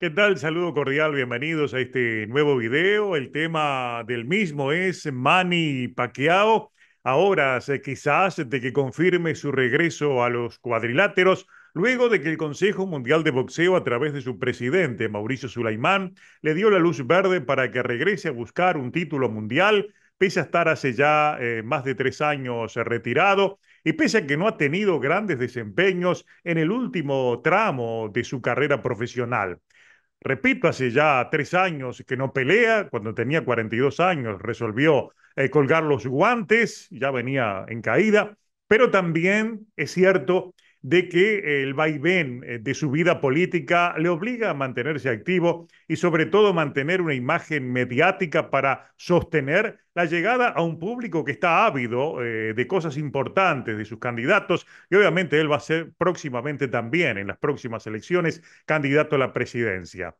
¿Qué tal? Saludo cordial, bienvenidos a este nuevo video. El tema del mismo es Manny Pacquiao, Ahora, quizás de que confirme su regreso a los cuadriláteros, luego de que el Consejo Mundial de Boxeo, a través de su presidente, Mauricio Sulaimán, le dio la luz verde para que regrese a buscar un título mundial, pese a estar hace ya eh, más de tres años retirado y pese a que no ha tenido grandes desempeños en el último tramo de su carrera profesional. Repito, hace ya tres años que no pelea, cuando tenía 42 años resolvió eh, colgar los guantes, ya venía en caída, pero también es cierto de que el vaivén eh, de su vida política le obliga a mantenerse activo y sobre todo mantener una imagen mediática para sostener la llegada a un público que está ávido eh, de cosas importantes de sus candidatos y obviamente él va a ser próximamente también en las próximas elecciones candidato a la presidencia.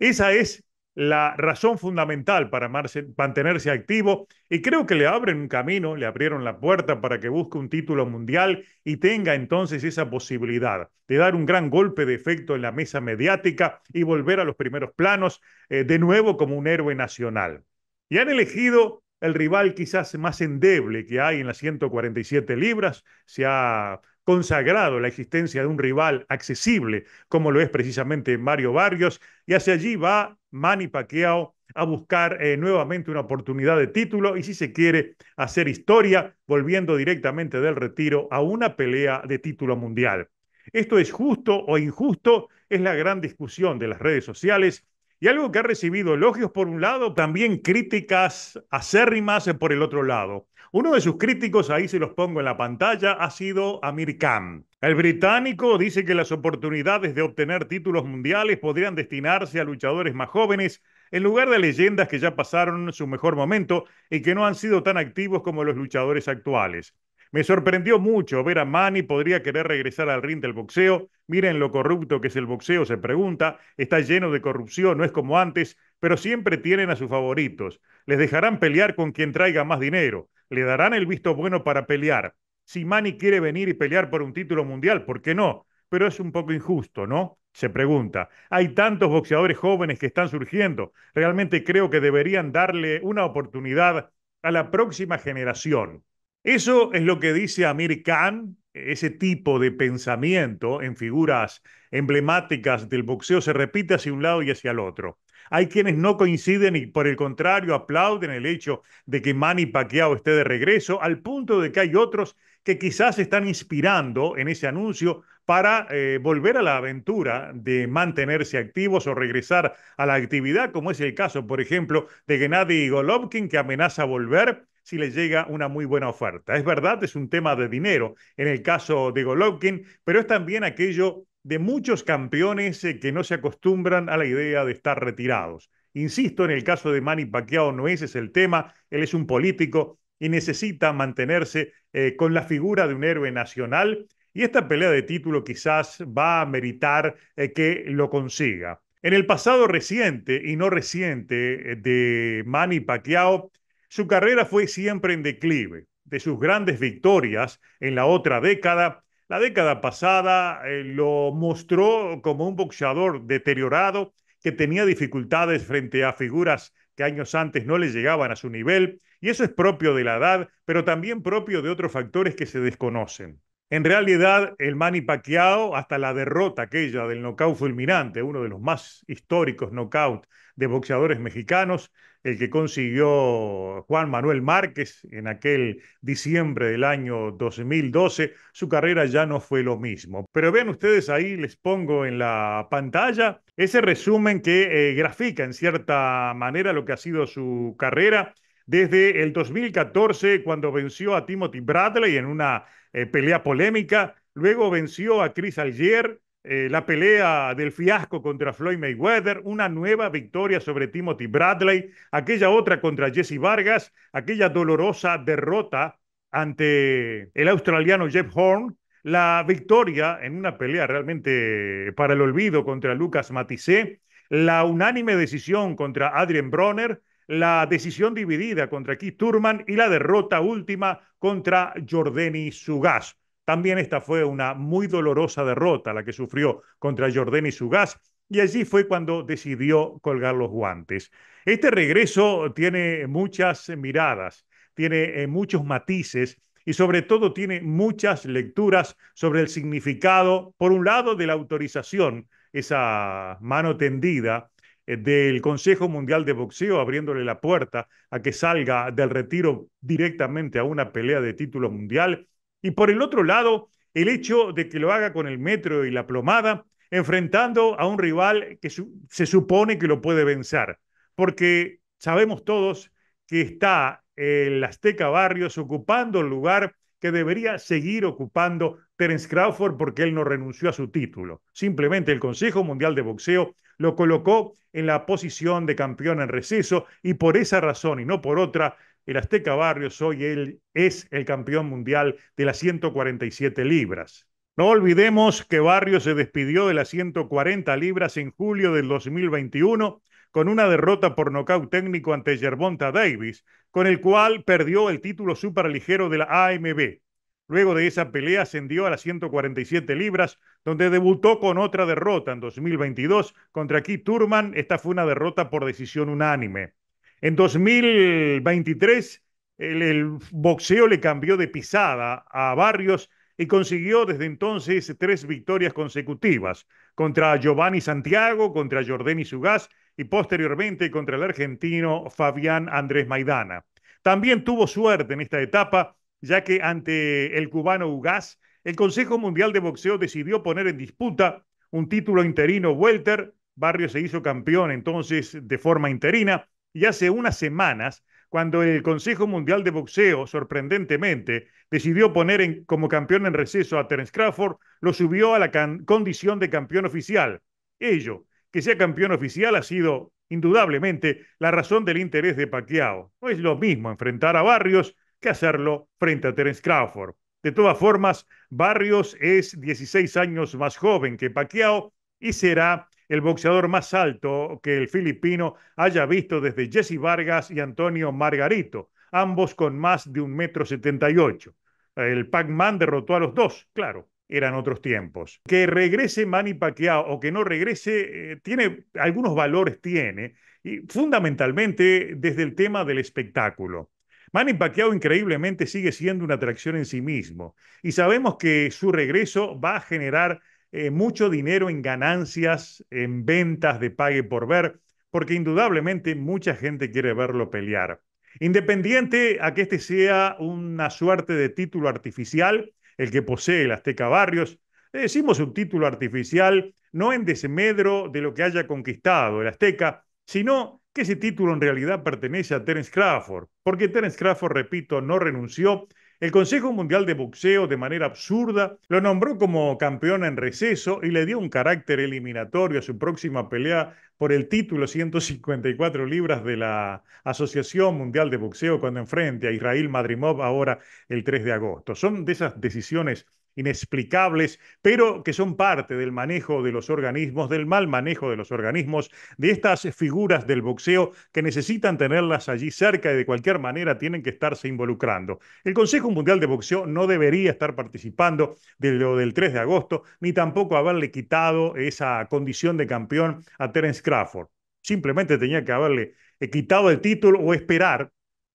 Esa es la razón fundamental para mantenerse activo y creo que le abren un camino, le abrieron la puerta para que busque un título mundial y tenga entonces esa posibilidad de dar un gran golpe de efecto en la mesa mediática y volver a los primeros planos eh, de nuevo como un héroe nacional. Y han elegido el rival quizás más endeble que hay en las 147 libras, se ha consagrado la existencia de un rival accesible como lo es precisamente Mario Barrios y hacia allí va Manny Pacquiao a buscar eh, nuevamente una oportunidad de título y si se quiere hacer historia volviendo directamente del retiro a una pelea de título mundial. Esto es justo o injusto, es la gran discusión de las redes sociales y algo que ha recibido elogios por un lado, también críticas acérrimas por el otro lado. Uno de sus críticos, ahí se los pongo en la pantalla, ha sido Amir Khan. El británico dice que las oportunidades de obtener títulos mundiales podrían destinarse a luchadores más jóvenes en lugar de leyendas que ya pasaron su mejor momento y que no han sido tan activos como los luchadores actuales. Me sorprendió mucho ver a Manny podría querer regresar al ring del boxeo. Miren lo corrupto que es el boxeo, se pregunta. Está lleno de corrupción, no es como antes, pero siempre tienen a sus favoritos. Les dejarán pelear con quien traiga más dinero. Le darán el visto bueno para pelear si Manny quiere venir y pelear por un título mundial, ¿por qué no? Pero es un poco injusto, ¿no? Se pregunta. Hay tantos boxeadores jóvenes que están surgiendo. Realmente creo que deberían darle una oportunidad a la próxima generación. Eso es lo que dice Amir Khan. Ese tipo de pensamiento en figuras emblemáticas del boxeo se repite hacia un lado y hacia el otro. Hay quienes no coinciden y por el contrario aplauden el hecho de que Manny Pacquiao esté de regreso, al punto de que hay otros que quizás están inspirando en ese anuncio para eh, volver a la aventura de mantenerse activos o regresar a la actividad, como es el caso, por ejemplo, de Gennady Golovkin, que amenaza volver si le llega una muy buena oferta. Es verdad, es un tema de dinero en el caso de Golovkin, pero es también aquello de muchos campeones eh, que no se acostumbran a la idea de estar retirados. Insisto, en el caso de Manny Pacquiao no ese es el tema, él es un político y necesita mantenerse eh, con la figura de un héroe nacional y esta pelea de título quizás va a meritar eh, que lo consiga. En el pasado reciente y no reciente de Manny Pacquiao, su carrera fue siempre en declive. De sus grandes victorias en la otra década, la década pasada eh, lo mostró como un boxeador deteriorado que tenía dificultades frente a figuras que años antes no le llegaban a su nivel, y eso es propio de la edad, pero también propio de otros factores que se desconocen. En realidad, el Manny Pacquiao, hasta la derrota aquella del knockout fulminante, uno de los más históricos nocaut de boxeadores mexicanos, el que consiguió Juan Manuel Márquez en aquel diciembre del año 2012, su carrera ya no fue lo mismo. Pero vean ustedes ahí, les pongo en la pantalla ese resumen que eh, grafica en cierta manera lo que ha sido su carrera desde el 2014 cuando venció a Timothy Bradley en una eh, pelea polémica, luego venció a Chris Algier, eh, la pelea del fiasco contra Floyd Mayweather, una nueva victoria sobre Timothy Bradley, aquella otra contra Jesse Vargas, aquella dolorosa derrota ante el australiano Jeff Horn, la victoria en una pelea realmente para el olvido contra Lucas Matisse, la unánime decisión contra Adrian Bronner, la decisión dividida contra Keith Turman y la derrota última contra Jordani Sugas. También esta fue una muy dolorosa derrota la que sufrió contra Jordani y Sugaz, y allí fue cuando decidió colgar los guantes. Este regreso tiene muchas miradas, tiene eh, muchos matices y sobre todo tiene muchas lecturas sobre el significado, por un lado, de la autorización, esa mano tendida eh, del Consejo Mundial de Boxeo, abriéndole la puerta a que salga del retiro directamente a una pelea de título mundial y por el otro lado, el hecho de que lo haga con el metro y la plomada, enfrentando a un rival que se supone que lo puede vencer, porque sabemos todos que está el Azteca Barrios ocupando el lugar que debería seguir ocupando Terence Crawford porque él no renunció a su título. Simplemente el Consejo Mundial de Boxeo lo colocó en la posición de campeón en receso y por esa razón y no por otra, el Azteca Barrios hoy él es el campeón mundial de las 147 libras. No olvidemos que Barrios se despidió de las 140 libras en julio del 2021 con una derrota por nocaut técnico ante Yerbonta Davis, con el cual perdió el título superligero de la AMB. Luego de esa pelea ascendió a las 147 libras, donde debutó con otra derrota en 2022 contra Keith Turman. Esta fue una derrota por decisión unánime. En 2023, el, boxeo le cambió de pisada a Barrios y consiguió desde entonces tres victorias consecutivas contra Giovanni Santiago, contra Jordani Sugás y posteriormente contra el argentino Fabián Andrés Maidana. También tuvo suerte en esta etapa, ya que ante el cubano Ugas, el Consejo Mundial de Boxeo decidió poner en disputa un título interino welter. Barrios se hizo campeón entonces de forma interina y hace unas semanas, cuando el Consejo Mundial de Boxeo, sorprendentemente, decidió poner como campeón en receso a Terence Crawford, lo subió a la condición de campeón oficial. Ello, que sea campeón oficial, ha sido indudablemente la razón del interés de Pacquiao. No es lo mismo enfrentar a Barrios que hacerlo frente a Terence Crawford. De todas formas, Barrios es 16 años más joven que Pacquiao y será el boxeador más alto que el filipino haya visto desde Jesse Vargas y Antonio Margarito, ambos con más de un metro setenta y ocho. El Pac-Man derrotó a los dos, claro, eran otros tiempos. Que regrese Manny Pacquiao o que no regrese, eh, tiene algunos valores, tiene, y fundamentalmente desde el tema del espectáculo. Manny Pacquiao increíblemente sigue siendo una atracción en sí mismo y sabemos que su regreso va a generar eh, mucho dinero en ganancias, en ventas de pague por ver, porque indudablemente mucha gente quiere verlo pelear. Independiente a que este sea una suerte de título artificial, el que posee el Azteca Barrios, decimos un título artificial no en desmedro de lo que haya conquistado el Azteca, sino que ese título en realidad pertenece a Terence Crawford, porque Terence Crawford, repito, no renunció el Consejo Mundial de Boxeo, de manera absurda, lo nombró como campeón en receso y le dio un carácter eliminatorio a su próxima pelea por el título 154 libras de la Asociación Mundial de Boxeo cuando enfrente a Israel Madrimov ahora el 3 de agosto. Son de esas decisiones inexplicables, pero que son parte del manejo de los organismos, del mal manejo de los organismos, de estas figuras del boxeo que necesitan tenerlas allí cerca y de cualquier manera tienen que estarse involucrando. El Consejo Mundial de Boxeo no debería estar participando de lo del 3 de agosto, ni tampoco haberle quitado esa condición de campeón a Terence Crawford. Simplemente tenía que haberle eh, quitado el título o esperar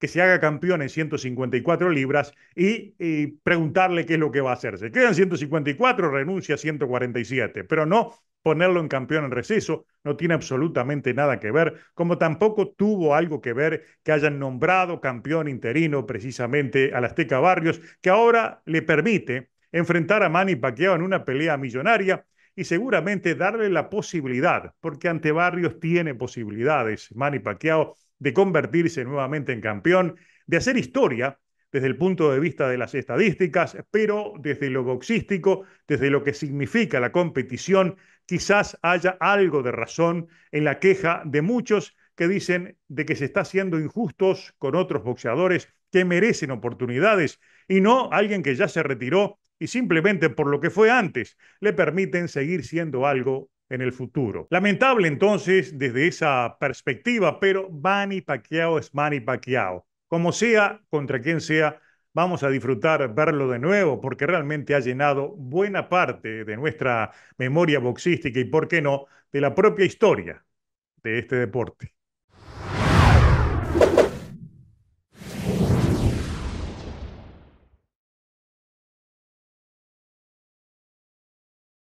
que se haga campeón en 154 libras y, preguntarle qué es lo que va a hacer. Se quedan 154, renuncia a 147, pero no ponerlo en campeón en receso, no tiene absolutamente nada que ver, como tampoco tuvo algo que ver que hayan nombrado campeón interino precisamente al Azteca Barrios, que ahora le permite enfrentar a Manny Pacquiao en una pelea millonaria y seguramente darle la posibilidad, porque ante Barrios tiene posibilidades, Manny de convertirse nuevamente en campeón, de hacer historia desde el punto de vista de las estadísticas, pero desde lo boxístico, desde lo que significa la competición, quizás haya algo de razón en la queja de muchos que dicen de que se está haciendo injustos con otros boxeadores que merecen oportunidades y no alguien que ya se retiró y simplemente por lo que fue antes, le permiten seguir siendo algo en el futuro. Lamentable entonces desde esa perspectiva, pero Manny Pacquiao es Manny Pacquiao. Como sea, contra quien sea, vamos a disfrutar verlo de nuevo porque realmente ha llenado buena parte de nuestra memoria boxística y, por qué no, de la propia historia de este deporte.